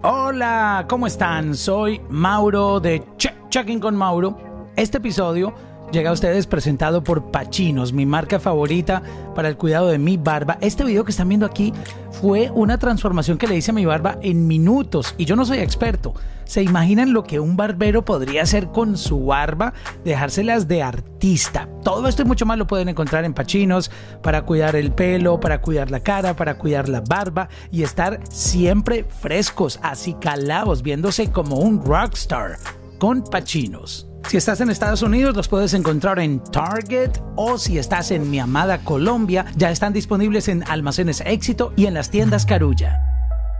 Hola, ¿cómo están? Soy Mauro de Checking con Mauro. Este episodio llega a ustedes presentado por Pachinos, mi marca favorita para el cuidado de mi barba. Este video que están viendo aquí fue una transformación que le hice a mi barba en minutos y yo no soy experto. ¿Se imaginan lo que un barbero podría hacer con su barba? Dejárselas de artista. Todo esto y mucho más lo pueden encontrar en Pachinos para cuidar el pelo, para cuidar la cara, para cuidar la barba y estar siempre frescos, así calados, viéndose como un rockstar con Pachinos. Si estás en Estados Unidos, los puedes encontrar en Target o si estás en mi amada Colombia, ya están disponibles en almacenes éxito y en las tiendas Carulla.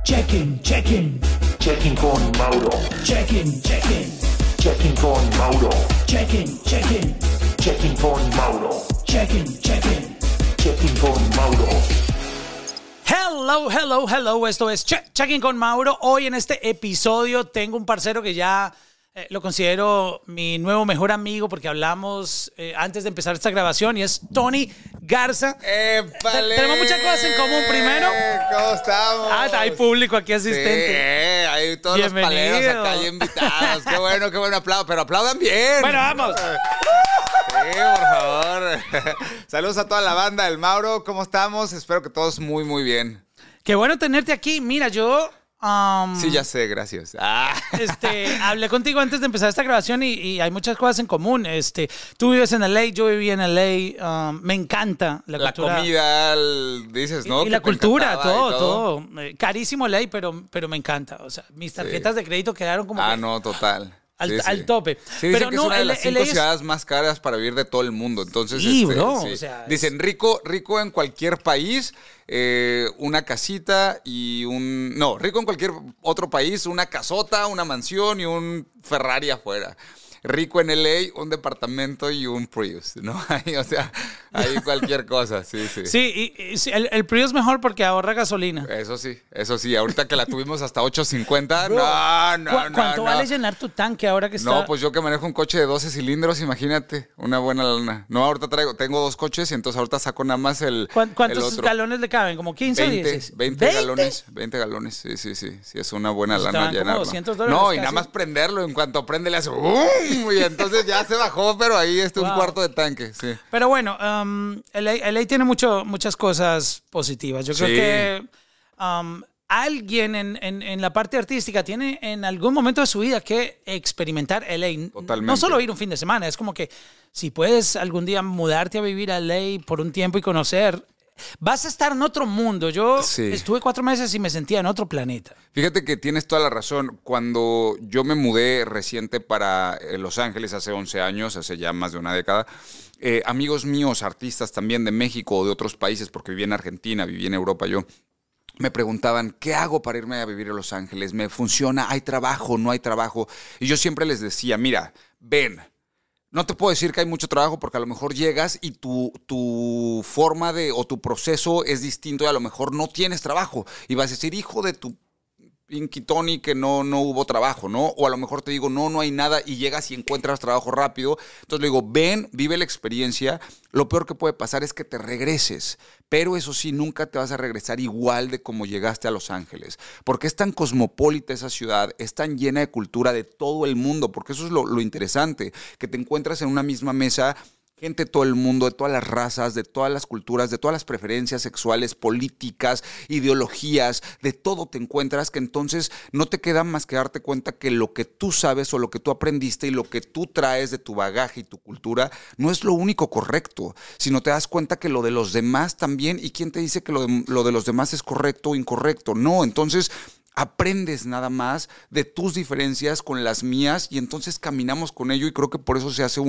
Check-in, check-in. Check-in con Mauro. Check-in, check-in. Check-in con Mauro. Check-in, check-in. Check-in con Mauro. Check-in, check-in. Check-in con Mauro. Hello, hello, hello. Esto es Check-in con Mauro. Hoy en este episodio tengo un parcero que ya eh, lo considero mi nuevo mejor amigo porque hablamos eh, antes de empezar esta grabación y es Tony Garza. Tenemos muchas cosas en común primero. ¿Cómo estamos? Ah, hay público aquí asistente. Sí, eh, hay todos los paleros acá invitados. qué bueno, qué bueno aplauso, pero aplaudan bien. Bueno, vamos. Sí, por favor. Saludos a toda la banda del Mauro. ¿Cómo estamos? Espero que todos muy, muy bien. Qué bueno tenerte aquí. Mira, yo Um, sí, ya sé, gracias. Ah. Este, hablé contigo antes de empezar esta grabación y, hay muchas cosas en común. Este, tú vives en LA, yo viví en LA. Um, me encanta la, la comida, dices, ¿no? Y, la cultura, todo, todo, eh, Carísimo LA, pero, pero me encanta. O sea, mis tarjetas de crédito quedaron como. Ah, no, total al, tope. pero no, es una de las cinco ciudades más caras para vivir de todo el mundo. Entonces, este, dicen rico, rico en cualquier país, eh, una casita y un no, rico en cualquier otro país, una casota, una mansión y un Ferrari afuera rico en LA, un departamento y un Prius, ¿no? Ahí, o sea, ahí cualquier cosa, sí, sí. Sí, y, el, Prius Prius mejor porque ahorra gasolina. Eso sí, eso sí. Ahorita que la tuvimos hasta 8.50, no, no, no. ¿Cuánto vale llenar tu tanque ahora que está? No, pues yo que manejo un coche de 12 cilindros, imagínate, una buena lana. No, ahorita traigo, tengo dos coches y entonces ahorita saco nada más el ¿Cuántos galones le caben? ¿Como 15 o 20, 20, galones, 20 galones, sí, sí, sí. Sí, es una buena pues lana llenar. No, y nada más prenderlo, en cuanto prende le hace entonces ya se bajó, pero ahí está un cuarto de tanque. Sí. Pero bueno, um, el LA, tiene mucho, muchas cosas positivas. Yo creo que um, alguien en, la parte artística tiene en algún momento de su vida que experimentar el Totalmente. No solo ir un fin de semana, es como que si puedes algún día mudarte a vivir a LA por un tiempo y conocer vas a estar en otro mundo. Yo estuve cuatro meses y me sentía en otro planeta. Fíjate que tienes toda la razón. Cuando yo me mudé reciente para eh, Los Ángeles hace 11 años, hace ya más de una década, eh, amigos míos, artistas también de México o de otros países, porque viví en Argentina, viví en Europa yo, me preguntaban, ¿qué hago para irme a vivir a Los Ángeles? ¿Me funciona? ¿Hay trabajo? ¿No hay trabajo? Y yo siempre les decía, mira, ven no te puedo decir que hay mucho trabajo porque a lo mejor llegas y tu, tu forma de o tu proceso es distinto y a lo mejor no tienes trabajo. Y vas a decir, hijo de tu Pinky Tony que no, no hubo trabajo, ¿no? O a lo mejor te digo, no, no hay nada y llegas y encuentras trabajo rápido. Entonces le digo, ven, vive la experiencia. Lo peor que puede pasar es que te regreses, pero eso sí, nunca te vas a regresar igual de como llegaste a Los Ángeles, porque es tan cosmopolita esa ciudad, es tan llena de cultura de todo el mundo, porque eso es lo interesante, que te encuentras en una misma mesa gente de todo el mundo, de todas las razas, de todas las culturas, de todas las preferencias sexuales, políticas, ideologías, de todo te encuentras que entonces no te queda más que darte cuenta que lo que tú sabes o lo que tú aprendiste y lo que tú traes de tu bagaje y tu cultura no es lo único correcto, sino te das cuenta que lo de los demás también y quién te dice que lo de, lo de los demás es correcto o incorrecto. No, entonces aprendes nada más de tus diferencias con las mías y entonces caminamos con ello y creo que por eso se hace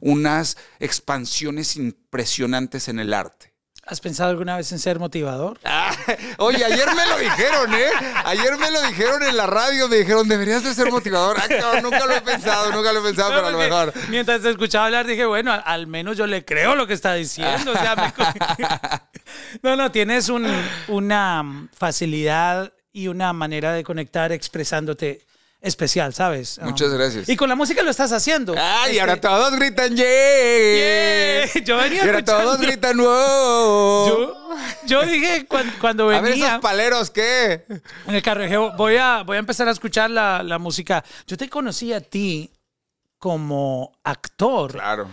unas expansiones impresionantes en el arte. ¿Has pensado alguna vez en ser motivador? Ah, oye, ayer me lo dijeron, ¿eh? Ayer me lo dijeron en la radio, me dijeron, deberías de ser motivador. Ah, nunca lo he pensado, nunca lo he pensado, pero a lo mejor. Mientras te escuchaba hablar, dije, bueno, al menos yo le creo lo que está diciendo. no, no, tienes una facilidad y una manera de conectar expresándote especial, ¿sabes? Muchas ah. gracias. Y con la música lo estás haciendo. ¡Ay, y este, ahora todos gritan yeah. Yo venía y ahora todos gritan wow. Yo, yo dije cuando, venía. A ver esos paleros qué. En el carrejeo voy a voy a empezar a escuchar la, música. Yo te conocí a ti como actor. Claro.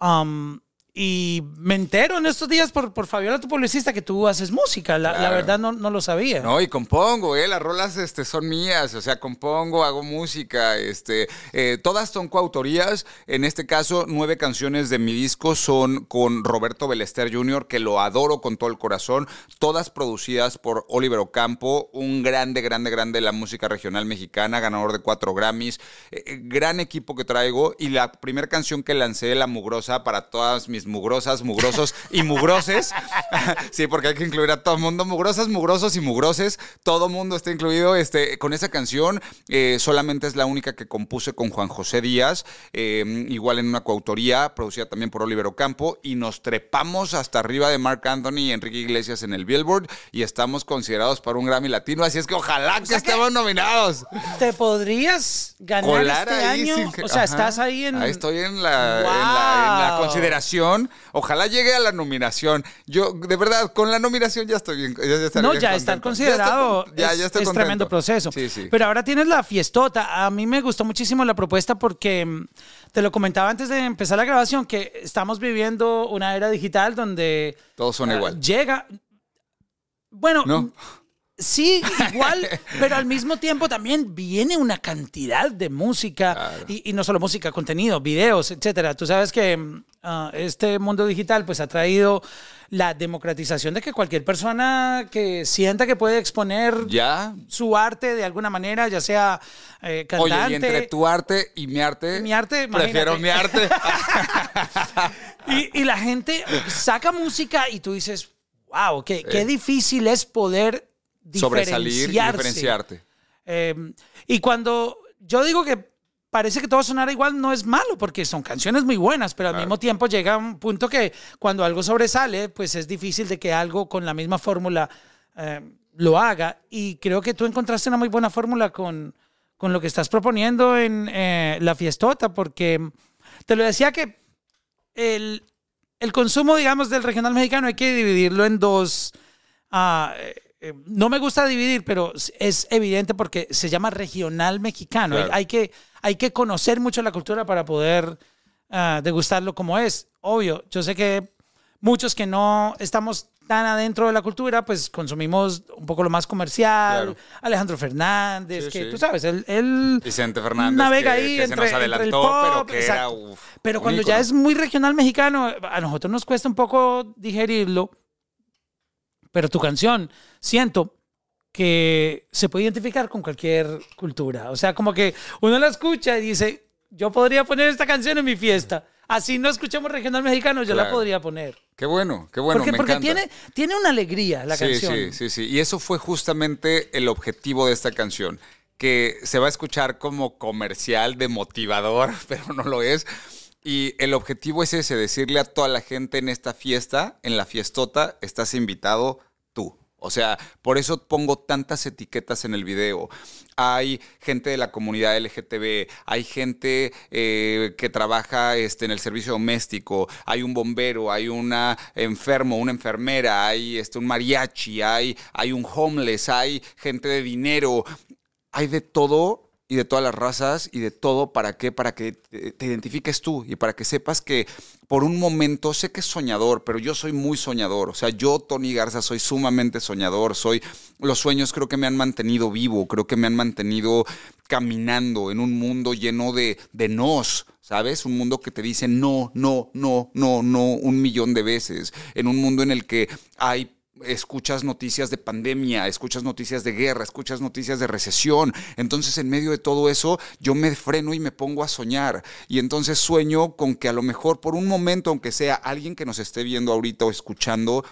Um, y me entero en estos días por, por Fabiola, tu publicista, que tú haces música. La, verdad no, no, lo sabía. No, y compongo, eh, las rolas este, son mías. O sea, compongo, hago música. Este, eh, todas son coautorías. En este caso, nueve canciones de mi disco son con Roberto Belester Jr., que lo adoro con todo el corazón. Todas producidas por Oliver Ocampo, un grande, grande, grande de la música regional mexicana, ganador de cuatro Grammys. Eh, eh, gran equipo que traigo. Y la primera canción que lancé, La Mugrosa, para todas mis mugrosas, mugrosos y mugroses. sí, porque hay que incluir a todo el mundo. Mugrosas, mugrosos y mugroses. Todo mundo está incluido este, con esa canción. Eh, solamente es la única que compuse con Juan José Díaz, eh, igual en una coautoría, producida también por Oliver Ocampo. Y nos trepamos hasta arriba de Mark Anthony y Enrique Iglesias en el Billboard y estamos considerados para un Grammy Latino. Así es que ojalá que estemos nominados. Te podrías ganar este año. o sea, estás ahí en. estoy en la consideración Ojalá llegue a la nominación. Yo, de verdad, con la nominación ya estoy bien. Ya no, ya estar considerado. Ya, ya, es, tremendo proceso. Sí, sí. Pero ahora tienes la fiestota. A mí me gustó muchísimo la propuesta porque mm, te lo comentaba antes de empezar la grabación que estamos viviendo una era digital donde. Todos son ah, igual. Llega. Bueno. Sí, igual, pero al mismo tiempo también viene una cantidad de música y, no solo música, contenido, videos, etcétera. Tú sabes que mm, Ah, este mundo digital pues ha traído la democratización de que cualquier persona que sienta que puede exponer su arte de alguna manera, ya sea eh, cantante. Oye, y entre tu arte y mi arte, mi arte prefiero mi arte. y, la gente saca música y tú dices, wow, qué, qué eh. difícil es poder sobresalir y diferenciarte. Eh, y cuando yo digo que parece que todo sonar igual no es malo, porque son canciones muy buenas, pero al mismo tiempo llega un punto que cuando algo sobresale, pues es difícil de que algo con la misma fórmula eh, lo haga. Y creo que tú encontraste una muy buena fórmula con, con lo que estás proponiendo en eh, la fiestota, porque te lo decía que el, el, consumo, digamos, del regional mexicano hay que dividirlo en dos. Ah, eh, no me gusta dividir, pero es evidente porque se llama regional mexicano. hay, que hay que conocer mucho la cultura para poder ah, degustarlo como es. Obvio, yo sé que muchos que no estamos tan adentro de la cultura, pues consumimos un poco lo más comercial. Alejandro Fernández, que tú sabes, él, navega ahí entre, el pop, pero, cuando ya es muy regional mexicano, a nosotros nos cuesta un poco digerirlo. Pero tu canción, siento, que se puede identificar con cualquier cultura. O sea, como que uno la escucha y dice, yo podría poner esta canción en mi fiesta. Así no escuchamos regional mexicano, yo la podría poner. Qué bueno, qué bueno. Porque, Tiene, tiene una alegría la canción. Sí, sí, sí. Y eso fue justamente el objetivo de esta canción, que se va a escuchar como comercial de motivador, pero no lo es. Y el objetivo es ese, decirle a toda la gente en esta fiesta, en la fiestota, estás invitado tú. O sea, por eso pongo tantas etiquetas en el video. Hay gente de la comunidad LGTB, hay gente eh, que trabaja este, en el servicio doméstico, hay un bombero, hay una enfermo, una enfermera, hay este, un mariachi, hay, hay un homeless, hay gente de dinero, hay de todo y de todas las razas y de todo. ¿Para qué? Para que te identifiques tú y para que sepas que por un momento sé que es soñador, pero yo soy muy soñador. O sea, yo, Tony Garza, soy sumamente soñador. Soy. Los sueños creo que me han mantenido vivo, creo que me han mantenido caminando en un mundo lleno de, de nos. ¿Sabes? Un mundo que te dice no, no, no, no, no, un millón de veces. En un mundo en el que hay escuchas noticias de pandemia, escuchas noticias de guerra, escuchas noticias de recesión. Entonces, en medio de todo eso, yo me freno y me pongo a soñar. Y entonces sueño con que a lo mejor por un momento, aunque sea alguien que nos esté viendo ahorita o escuchando,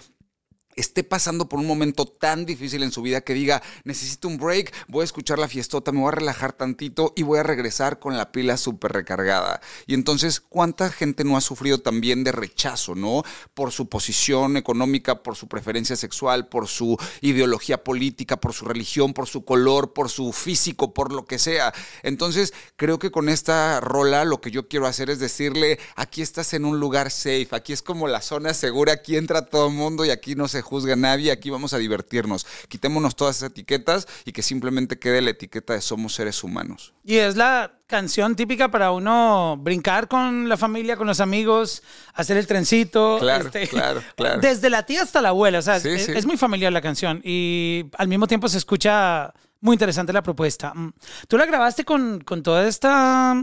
esté pasando por un momento tan difícil en su vida que diga, necesito un break, voy a escuchar la fiestota, me voy a relajar tantito y voy a regresar con la pila súper recargada. Y entonces, ¿cuánta gente no ha sufrido también de rechazo, no? Por su posición económica, por su preferencia sexual, por su ideología política, por su religión, por su color, por su físico, por lo que sea. Entonces, creo que con esta rola lo que yo quiero hacer es decirle, aquí estás en un lugar safe, aquí es como la zona segura, aquí entra todo el mundo y aquí no se juzga a nadie, aquí vamos a divertirnos. Quitémonos todas esas etiquetas y que simplemente quede la etiqueta de somos seres humanos. Y es la canción típica para uno brincar con la familia, con los amigos, hacer el trencito. claro, este, claro. Desde la tía hasta la abuela, o sea, es, muy familiar la canción y al mismo tiempo se escucha muy interesante la propuesta. Mm. Tú la grabaste con, con toda esta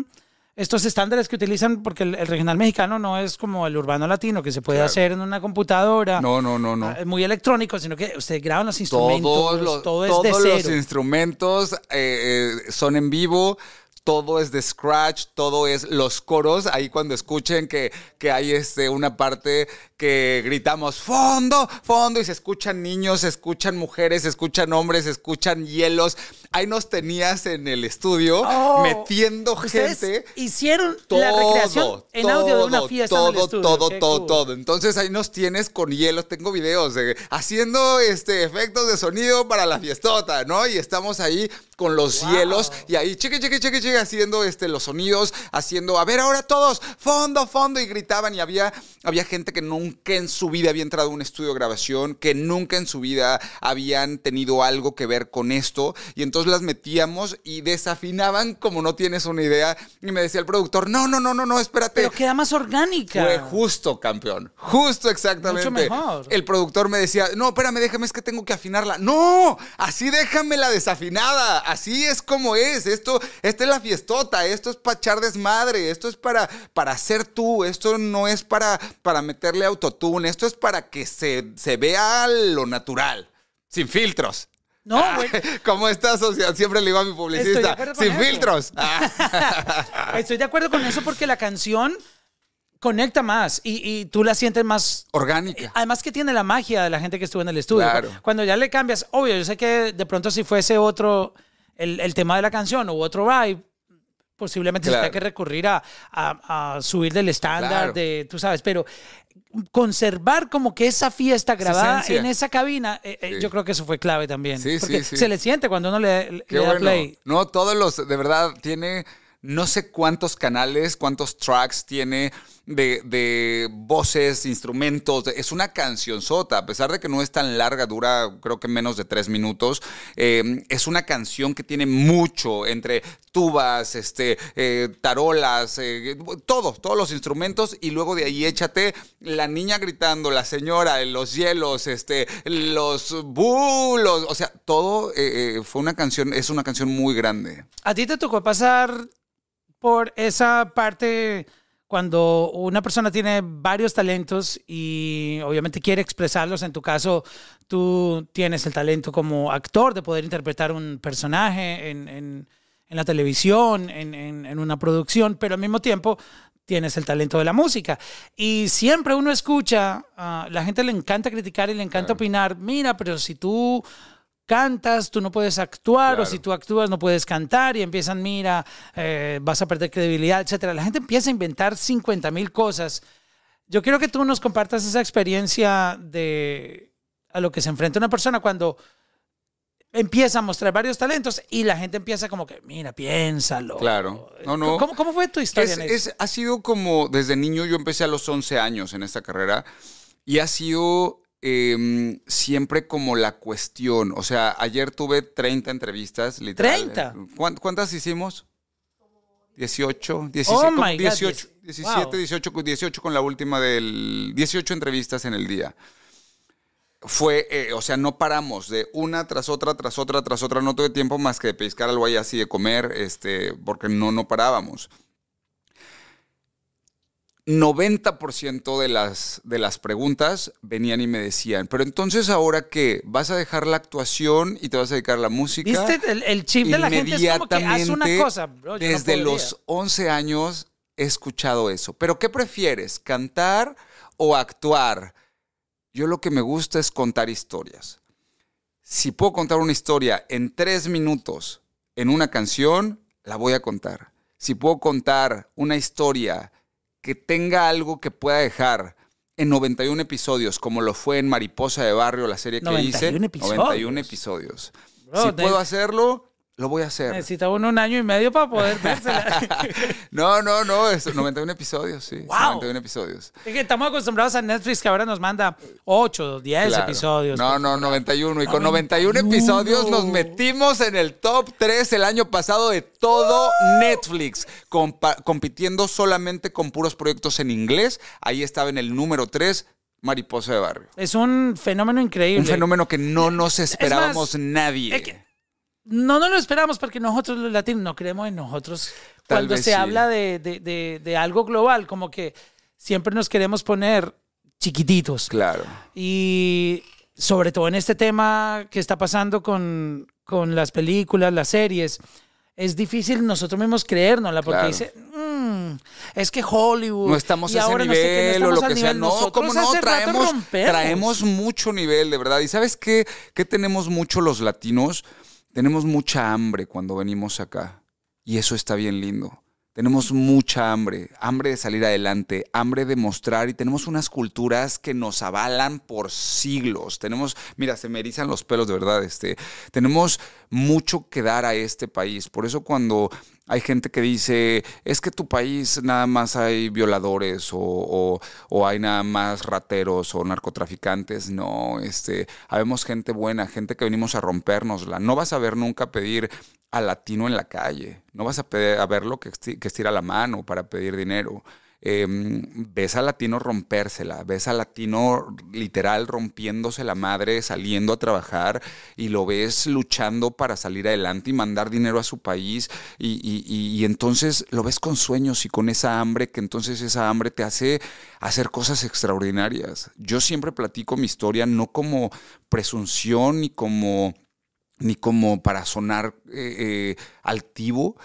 estos estándares que utilizan, porque el, regional mexicano no es como el urbano latino, que se puede hacer en una computadora. No, no, no, ah, Muy electrónico, sino que usted graban los instrumentos. Todos los, todo es los instrumentos eh, eh, son en vivo todo es de scratch, todo es los coros. Ahí cuando escuchen que, que hay este, una parte que gritamos fondo, fondo, y se escuchan niños, se escuchan mujeres, se escuchan hombres, se escuchan hielos. Ahí nos tenías en el estudio oh, metiendo gente. Hicieron todo, la recreación en audio de una fiesta. Todo, todo, todo, todo. Entonces ahí nos tienes con hielos. Tengo videos haciendo este, efectos de sonido para la fiestota, ¿no? Y estamos ahí con los hielos y ahí, cheque, cheque, cheque, cheque haciendo este, los sonidos, haciendo, a ver ahora todos, fondo, fondo, y gritaban y había, había gente que nunca en su vida había entrado a un estudio de grabación, que nunca en su vida habían tenido algo que ver con esto, y entonces las metíamos y desafinaban como no tienes una idea, y me decía el productor, no, no, no, no, no, espérate. Pero queda más orgánica. Fue justo, campeón, justo exactamente. El productor me decía, no, espérame, déjame, es que tengo que afinarla. No, así déjame la desafinada, así es como es, esto, esta es la estota esto es para echar desmadre, esto es para, para ser tú, esto no es para, para meterle autotune, esto es para que se, se vea lo natural, sin filtros. No, ah, güey. Como esta sociedad siempre le iba a mi publicista, sin filtros. Ah. Estoy de acuerdo con eso porque la canción conecta más y, tú la sientes más orgánica. Eh, además que tiene la magia de la gente que estuvo en el estudio. Cuando ya le cambias, obvio, yo sé que de pronto si fuese otro, el, el tema de la canción o otro vibe, posiblemente se tenga que recurrir a, subir del estándar, de, tú sabes, pero conservar como que esa fiesta grabada en esa cabina, eh, eh, yo creo que eso fue clave también. porque se le siente cuando uno le, da play. No, todos los, de verdad, tiene no sé cuántos canales, cuántos tracks tiene de, de, voces, instrumentos. Es una canción sota. a pesar de que no es tan larga, dura creo que menos de tres minutos. Em, es una canción que tiene mucho entre tubas, este, eh, tarolas, eh, todos, todos los instrumentos. Y luego de ahí échate la niña gritando, la señora, los hielos, este, los bulos. O sea, todo eh, fue una canción, es una canción muy grande. ¿A ti te tocó pasar por esa parte? cuando una persona tiene varios talentos y obviamente quiere expresarlos, en tu caso tú tienes el talento como actor de poder interpretar un personaje en, en, la televisión, en, en, una producción, pero al mismo tiempo tienes el talento de la música. Y siempre uno escucha, a ah, la gente le encanta criticar y le encanta opinar, mira, pero si tú cantas, tú no puedes actuar, o si tú actúas no puedes cantar, y empiezan, mira, eh, vas a perder credibilidad, etc. La gente empieza a inventar 50 mil cosas. Yo quiero que tú nos compartas esa experiencia de a lo que se enfrenta una persona cuando empieza a mostrar varios talentos y la gente empieza como que, mira, piénsalo. Claro. No, no. ¿Cómo, fue tu historia es, en ha sido como, desde niño yo empecé a los 11 años en esta carrera y ha sido Em, siempre como la cuestión. O sea, ayer tuve 30 entrevistas, literalmente. ¿30? ¿Cuántas hicimos? 18, 17, 18, 17, 18, 18 con la última del... 18 entrevistas en el día. Fue, eh, o sea, no paramos de una tras otra, tras otra, tras otra. No tuve tiempo más que de pescar al ahí así, de comer, este, porque no, no parábamos. 90% de las, de las preguntas venían y me decían, pero entonces ahora que vas a dejar la actuación y te vas a dedicar a la música. ¿Viste? El, chip de la gente es como que una cosa. desde los 11 años he escuchado eso. Pero ¿qué prefieres, cantar o actuar? Yo lo que me gusta es contar historias. Si puedo contar una historia en tres minutos en una canción, la voy a contar. Si puedo contar una historia que tenga algo que pueda dejar en 91 episodios, como lo fue en Mariposa de Barrio, la serie que hice. 91 episodios. si puedo hacerlo, lo voy a hacer. Necesitaba uno un año y medio para poder no, no, no, es 91 episodios, sí. 91 episodios. que estamos acostumbrados a Netflix que ahora nos manda 8, 10 episodios. No, no, 91. Y con 91, episodios nos metimos en el top 3 el año pasado de todo Netflix, compitiendo solamente con puros proyectos en inglés. Ahí estaba en el número 3, Mariposa de Barrio. Es un fenómeno increíble. Un fenómeno que no nos esperábamos nadie no nos lo esperamos porque nosotros los latinos no creemos en nosotros cuando se habla de, algo global, como que siempre nos queremos poner chiquititos. Claro. Y sobre todo en este tema que está pasando con, las películas, las series, es difícil nosotros mismos creérnosla porque dice, mm, es que Hollywood. No estamos a ese nivel o lo que sea. No, como pues no? Traemos, traemos mucho nivel, de verdad. ¿Y sabes qué, qué tenemos mucho los latinos? Tenemos mucha hambre cuando venimos acá y eso está bien lindo. Tenemos mucha hambre, hambre de salir adelante, hambre de mostrar y tenemos unas culturas que nos avalan por siglos. Tenemos, mira, se me erizan los pelos de verdad, este, tenemos mucho que dar a este país. Por eso cuando hay gente que dice, es que tu país nada más hay violadores o, hay nada más rateros o narcotraficantes. No, este, habemos gente buena, gente que venimos a rompernosla. No vas a ver nunca pedir a latino en la calle. No vas a, pedir, a ver lo que, que estira la mano para pedir dinero. Em, ves a Latino rompérsela, ves a Latino literal rompiéndose la madre, saliendo a trabajar y lo ves luchando para salir adelante y mandar dinero a su país y, entonces lo ves con sueños y con esa hambre que entonces esa hambre te hace hacer cosas extraordinarias. Yo siempre platico mi historia no como presunción ni como ni como para sonar eh, eh, altivo,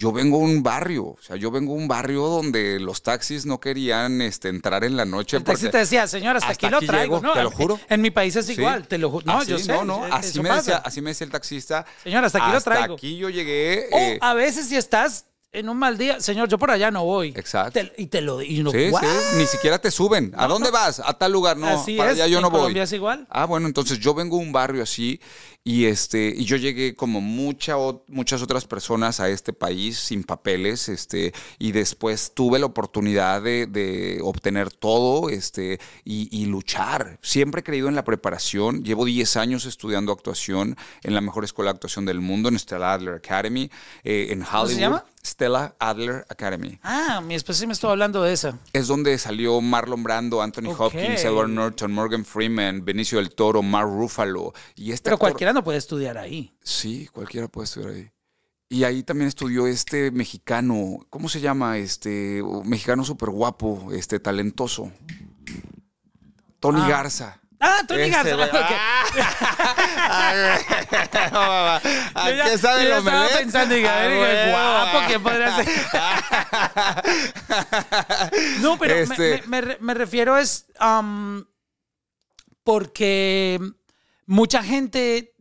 yo vengo a un barrio, o sea, yo vengo a un barrio donde los taxis no querían este, entrar en la noche. El taxi te decía, señor, hasta, aquí, lo traigo, ¿no? Te lo juro. En mi país es igual, te lo juro. No, yo sé. No, no, eh, así me, decía, así me el taxista. Señor, hasta aquí lo traigo. aquí yo llegué. o eh, a veces si estás en un mal día, señor, yo por allá no voy. Exacto. y te lo y no, sí, ni siquiera te suben. ¿A dónde vas? A tal lugar, no. para allá yo en no Colombia voy. es igual. Ah, bueno, entonces yo vengo a un barrio así y, este, y yo llegué como mucha muchas otras personas a este país sin papeles, este, y después tuve la oportunidad de, obtener todo este, y, luchar. Siempre he creído en la preparación. Llevo 10 años estudiando actuación en la mejor escuela de actuación del mundo, en Stella Adler Academy, eh, en Hollywood. ¿Cómo se llama? Stella Adler Academy. Ah, mi esposa sí me estaba hablando de esa. Es donde salió Marlon Brando, Anthony Hopkins, Edward Norton, Morgan Freeman, Benicio del Toro, Mark Ruffalo. Y este Pero no puede estudiar ahí. Sí, cualquiera puede estudiar ahí. Y ahí también estudió este mexicano, ¿cómo se llama? Este mexicano súper guapo, este talentoso. Tony ah. Garza. Ah, Tony este, Garza. Ah, qué sabe lo estaba pensando y ah, guapo que podría ser. no, pero me, este refiero es porque mucha gente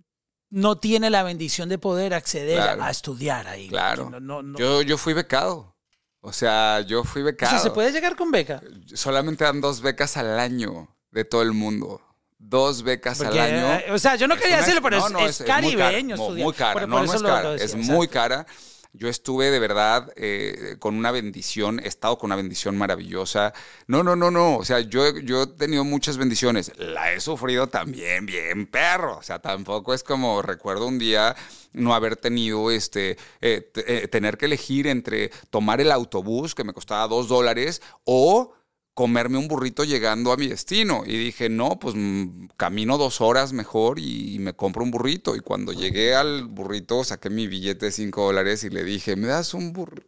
no tiene la bendición de poder acceder a estudiar ahí. Claro. Yo, yo fui becado. O sea, yo fui becado. ¿se puede llegar con beca? Solamente dan dos becas al año de todo el mundo. Dos becas al año. Eh, o sea, yo no quería decirlo, pero es, caribeño. Muy cara, muy cara. no, es es muy cara. Yo estuve de verdad eh, con una bendición, he estado con una bendición maravillosa. No, no, no, no. O sea, yo, yo he tenido muchas bendiciones. La he sufrido también bien, perro. O sea, tampoco es como recuerdo un día no haber tenido este, eh, eh, tener que elegir entre tomar el autobús que me costaba dos dólares o comerme un burrito llegando a mi destino. Y dije, no, pues mm, camino dos horas mejor y, me compro un burrito. Y cuando llegué al burrito, saqué mi billete de cinco dólares y le dije, ¿me das un burrito?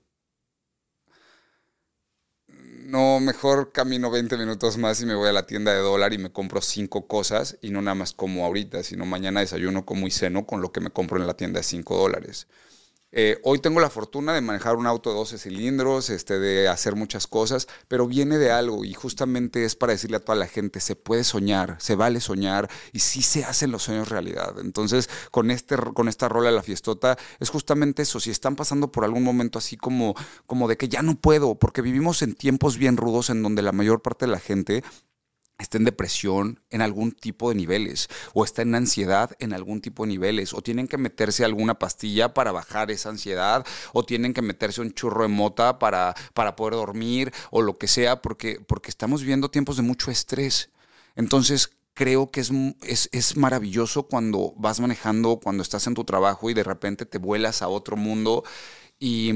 No, mejor camino 20 minutos más y me voy a la tienda de dólar y me compro cinco cosas y no nada más como ahorita, sino mañana desayuno como y seno con lo que me compro en la tienda de cinco dólares. Eh, hoy tengo la fortuna de manejar un auto de 12 cilindros, este, de hacer muchas cosas, pero viene de algo y justamente es para decirle a toda la gente, se puede soñar, se vale soñar y sí se hacen los sueños realidad. Entonces, con, este, con esta rola de La Fiestota, es justamente eso, si están pasando por algún momento así como, como de que ya no puedo, porque vivimos en tiempos bien rudos en donde la mayor parte de la gente está en depresión en algún tipo de niveles, o está en ansiedad en algún tipo de niveles, o tienen que meterse alguna pastilla para bajar esa ansiedad, o tienen que meterse un churro de mota para, para poder dormir, o lo que sea, porque, porque estamos viviendo tiempos de mucho estrés. Entonces, creo que es, es, es, maravilloso cuando vas manejando, cuando estás en tu trabajo y de repente te vuelas a otro mundo y,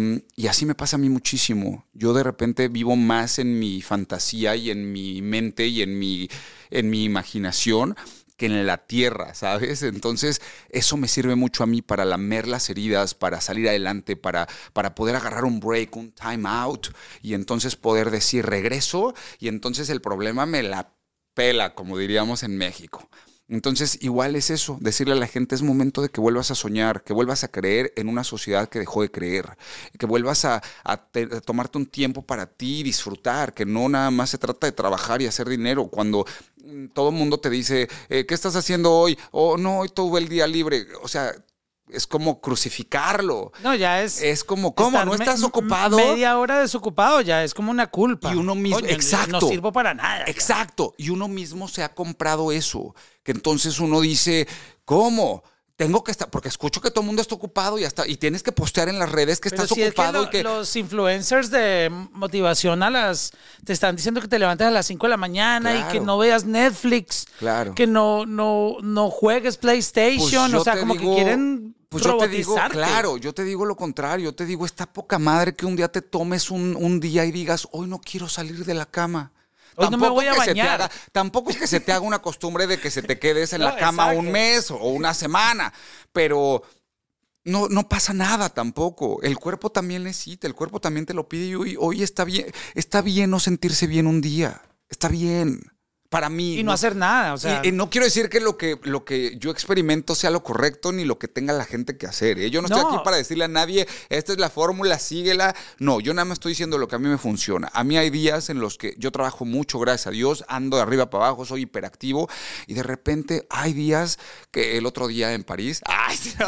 así me pasa a mí muchísimo. Yo de repente vivo más en mi fantasía y en mi mente y en mi, en mi imaginación que en la tierra, ¿sabes? Entonces, eso me sirve mucho a mí para lamer las heridas, para salir adelante, para, para poder agarrar un break, un time out, y entonces poder decir regreso, y entonces el problema me la pela, como diríamos en México. Entonces, igual es eso, decirle a la gente es momento de que vuelvas a soñar, que vuelvas a creer en una sociedad que dejó de creer, que vuelvas a, tomarte un tiempo para ti, disfrutar, que no nada más se trata de trabajar y hacer dinero. Cuando mm, todo el mundo te dice, eh, ¿qué estás haciendo hoy? O oh, no, hoy tuve el día libre. O sea, es como crucificarlo. No, ya es. Es como, ¿cómo? ¿No estás ocupado? Media hora desocupado ya, es como una culpa. Y uno mismo, exacto. No sirvo para nada. Exacto. Y uno mismo se ha comprado eso. Que entonces uno dice, ¿cómo? tengo que estar, porque escucho que todo el mundo está ocupado y hasta y tienes que postear en las redes que estás ocupado. que... Los influencers de motivación a las te están diciendo que te levantes a las 5 de la mañana y que no veas Netflix, claro. que no, no, no juegues pues PlayStation, o sea, como que quieren. Pues yo te digo, claro, yo te digo lo contrario, yo te digo, está poca madre que un día te tomes un, un día y digas, hoy no quiero salir de la cama no me voy a tampoco es que se te haga una costumbre de que se te quedes en la cama un mes o una semana, pero no, no pasa nada tampoco. El cuerpo también necesita, el cuerpo también te lo pide y hoy, hoy está bien, está bien no sentirse bien un día. Está bien para mí. Y no, hacer nada. O sea. y, no quiero decir que lo, que lo que yo experimento sea lo correcto ni lo que tenga la gente que hacer. ¿eh? Yo no, estoy aquí para decirle a nadie, esta es la fórmula, síguela. No, yo nada más estoy diciendo lo que a mí me funciona. A mí hay días en los que yo trabajo mucho, gracias a Dios, ando de arriba para abajo, soy hiperactivo y de repente hay días que el otro día en París, ay, sí, ¿no?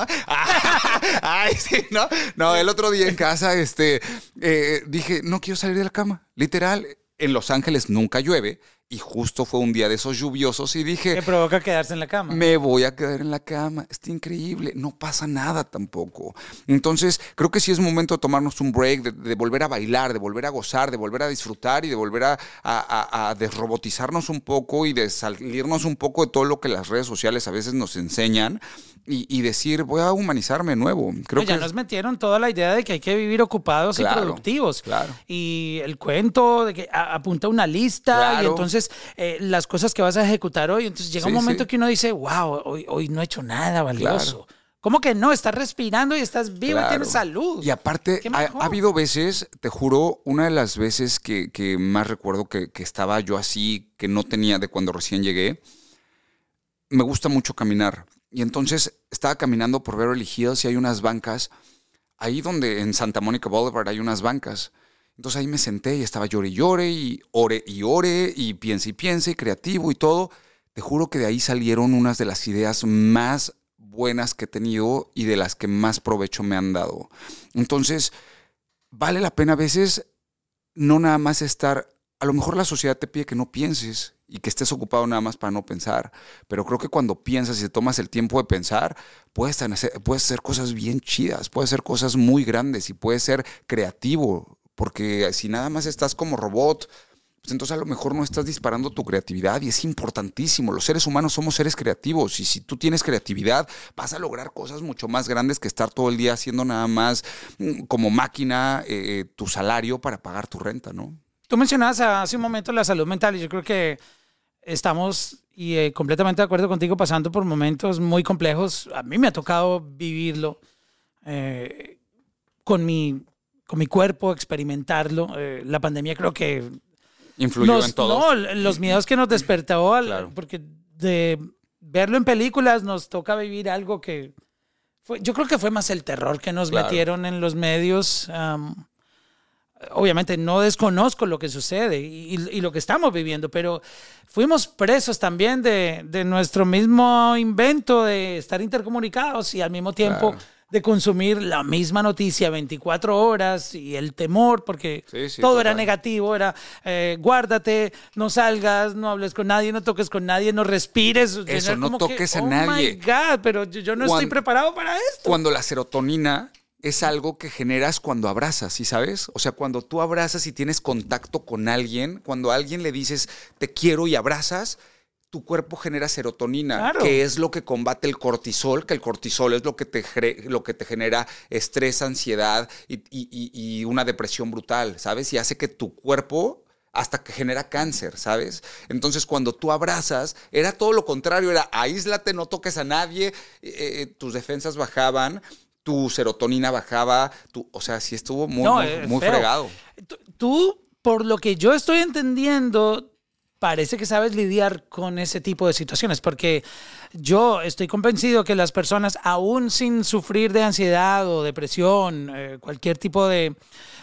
ay, sí, ¿no? No, el otro día en casa, este, eh, dije, no quiero salir de la cama. Literal, en Los Ángeles nunca llueve y justo fue un día de esos lluviosos y dije... ¿Qué provoca quedarse en la cama. Me voy a quedar en la cama. Está increíble. No pasa nada tampoco. Entonces, creo que sí es momento de tomarnos un break, de, volver a bailar, de volver a gozar, de volver a disfrutar y de volver a, a, desrobotizarnos un poco y de salirnos un poco de todo lo que las redes sociales a veces nos enseñan y, decir, voy a humanizarme nuevo. Creo ya nos metieron toda la idea de que hay que vivir ocupados y productivos. Claro. Y el cuento de que apunta una lista y entonces eh, las cosas que vas a ejecutar hoy. Entonces llega un momento que uno dice, wow, hoy, no he hecho nada valioso. ¿Cómo que no? Estás respirando y estás vivo y tienes salud. Y aparte, ha, habido veces, te juro, una de las veces que, más recuerdo que, estaba yo así, que no tenía de cuando recién llegué, me gusta mucho caminar. Y entonces estaba caminando por Beverly Hills y hay unas bancas. Ahí donde en Santa Mónica Boulevard hay unas bancas. Entonces ahí me senté y estaba llore y llore y ore y ore y piense y piense, y creativo y todo. Te juro que de ahí salieron unas de las ideas más buenas que he tenido y de las que más provecho me han dado. Entonces, vale la pena a veces no nada más estar, a lo mejor la sociedad te pide que no pienses y que estés ocupado nada más para no pensar, pero creo que cuando piensas y te tomas el tiempo de pensar, puedes hacer, puedes hacer cosas bien chidas, puedes hacer cosas muy grandes y puedes ser creativo porque si nada más estás como robot, pues entonces a lo mejor no estás disparando tu creatividad y es importantísimo. Los seres humanos somos seres creativos y si tú tienes creatividad vas a lograr cosas mucho más grandes que estar todo el día haciendo nada más mm, como máquina eh, tu salario para pagar tu renta, ¿no? Tú mencionabas hace un momento la salud mental y yo creo que estamos y eh, completamente de acuerdo contigo pasando por momentos muy complejos. A mí me ha tocado vivirlo eh, con mi con mi cuerpo, experimentarlo. Eh, la pandemia creo que... Influyó en todo. los miedos que nos despertó, porque de verlo en películas nos toca vivir algo que... yo creo que fue más el terror que nos metieron en los medios. obviamente no desconozco lo que sucede y, lo que estamos viviendo, pero fuimos presos también de, nuestro mismo invento de estar intercomunicados y al mismo tiempo de consumir la misma noticia 24 horas y el temor, porque todo era negativo, era eh, guárdate, no salgas, no hables con nadie, no toques con nadie, no respires. Eso, no toques que, a oh My God, pero yo, no estoy preparado para esto. Cuando la serotonina es algo que generas cuando abrazas, ¿sí sabes? O sea, cuando tú abrazas y tienes contacto con alguien, cuando a alguien le dices te quiero y abrazas, tu cuerpo genera serotonina, que es lo que combate el cortisol, que el cortisol es lo que te, lo que te genera estrés, ansiedad y, una depresión brutal, ¿sabes? Y hace que tu cuerpo hasta que genera cáncer, ¿sabes? Entonces cuando tú abrazas, era todo lo contrario, era aíslate, no toques a nadie, eh, eh, tus defensas bajaban, tu serotonina bajaba, tu, o sea, sí estuvo muy, muy, muy fregado. Tú, por lo que yo estoy entendiendo, parece que sabes lidiar con ese tipo de situaciones, porque yo estoy convencido que las personas, aún sin sufrir de ansiedad o depresión, eh, cualquier tipo de,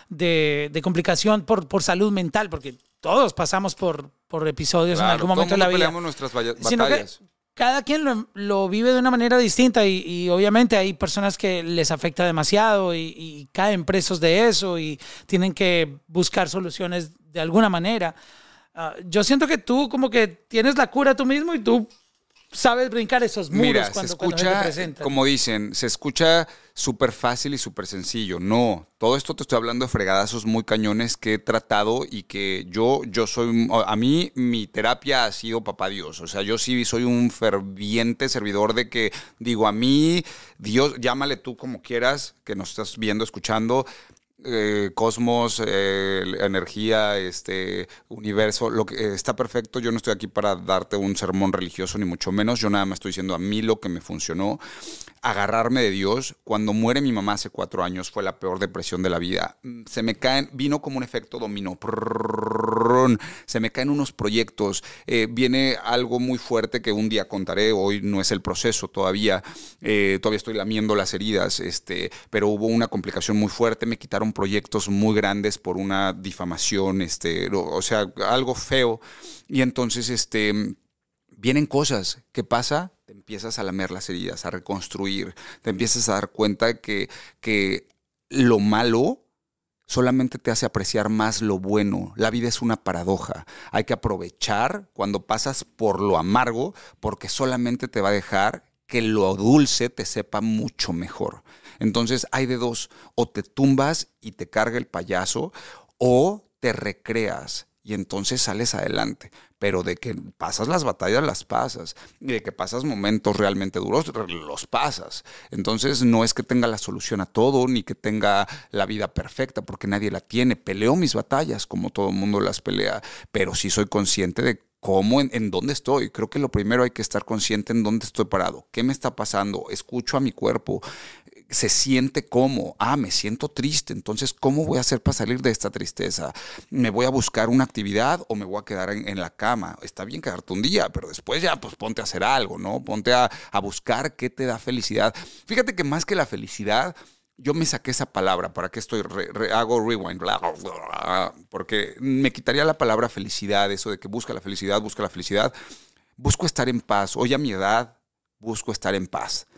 de, complicación por, por, salud mental, porque todos pasamos por, por episodios en algún momento de la vida. nuestras Cada quien lo, lo, vive de una manera distinta y, obviamente hay personas que les afecta demasiado y, y caen presos de eso y tienen que buscar soluciones de alguna manera. Ah, yo siento que tú como que tienes la cura tú mismo y tú sabes brincar esos muros cuando, te escucha, Como dicen, se escucha súper fácil y súper sencillo. No, todo esto te estoy hablando de fregadazos muy cañones que he tratado y que yo, yo soy, a mí mi terapia ha sido papá Dios. O sea, yo sí soy un ferviente servidor de que digo, a mí, Dios, llámale tú como quieras, que nos estás viendo, escuchando, eh, cosmos, eh, energía, este universo, lo que eh, está perfecto. Yo no estoy aquí para darte un sermón religioso ni mucho menos. Yo nada más estoy diciendo a mí lo que me funcionó. Agarrarme de Dios. Cuando muere mi mamá hace cuatro años fue la peor depresión de la vida. Mm, se me caen, vino como un efecto dominó. Se me caen unos proyectos. viene algo muy fuerte que un día contaré. Hoy no es el proceso todavía. todavía estoy lamiendo las heridas. Este, pero hubo una complicación muy fuerte. Me quitaron proyectos muy grandes por una difamación, este, o sea, algo feo. Y entonces, este, vienen cosas. ¿Qué pasa? Te empiezas a lamer las heridas, a reconstruir, te empiezas a dar cuenta que, que lo malo solamente te hace apreciar más lo bueno. La vida es una paradoja. Hay que aprovechar cuando pasas por lo amargo porque solamente te va a dejar que lo dulce te sepa mucho mejor. Entonces hay de dos, o te tumbas y te carga el payaso, o te recreas y entonces sales adelante. Pero de que pasas las batallas, las pasas. Y de que pasas momentos realmente duros, los pasas. Entonces no es que tenga la solución a todo, ni que tenga la vida perfecta, porque nadie la tiene. Peleo mis batallas como todo el mundo las pelea, pero sí soy consciente de cómo, en, dónde estoy. Creo que lo primero hay que estar consciente en dónde estoy parado, qué me está pasando, escucho a mi cuerpo, se siente como, ah, me siento triste, entonces, ¿cómo voy a hacer para salir de esta tristeza? ¿Me voy a buscar una actividad o me voy a quedar en, la cama? Está bien quedarte un día, pero después ya, pues ponte a hacer algo, ¿no? Ponte a, buscar qué te da felicidad. Fíjate que más que la felicidad, yo me saqué esa palabra, ¿para qué estoy? Re, hago rewind, bla, porque me quitaría la palabra felicidad, eso de que busca la felicidad, busca la felicidad. Busco estar en paz. Hoy a mi edad, busco estar en paz.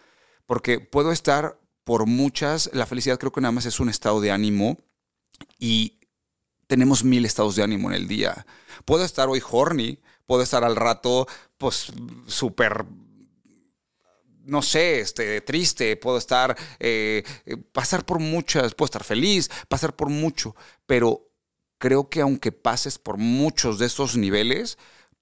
Porque puedo estar por muchas, la felicidad creo que nada más es un estado de ánimo y tenemos mil estados de ánimo en el día. Puedo estar hoy horny, puedo estar al rato, pues, súper, no sé, este, triste, puedo estar, eh, eh, pasar por muchas, puedo estar feliz, pasar por mucho, pero creo que aunque pases por muchos de esos niveles,